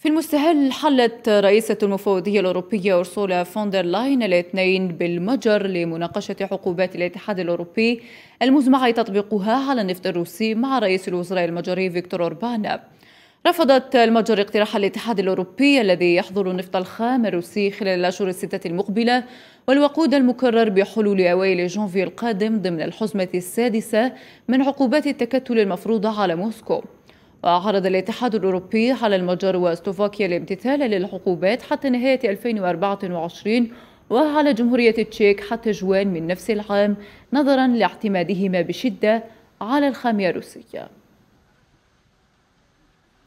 في المستهل حلت رئيسة المفوضية الأوروبية أرسولا فوندر لاين الاثنين بالمجر لمناقشة عقوبات الاتحاد الأوروبي المزمع تطبيقها على النفط الروسي مع رئيس الوزراء المجري فيكتور أوربان رفضت المجر اقتراح الاتحاد الأوروبي الذي يحظر النفط الخام الروسي خلال الأشهر الستة المقبلة والوقود المكرر بحلول أوائل جونفي القادم ضمن الحزمة السادسة من عقوبات التكتل المفروضة على موسكو وعرض الاتحاد الأوروبي على المجر وسلوفاكيا الامتثال للعقوبات حتى نهاية 2024 وعلى جمهورية التشيك حتى جوان من نفس العام نظرا لاعتمادهما بشدة على الخامية الروسية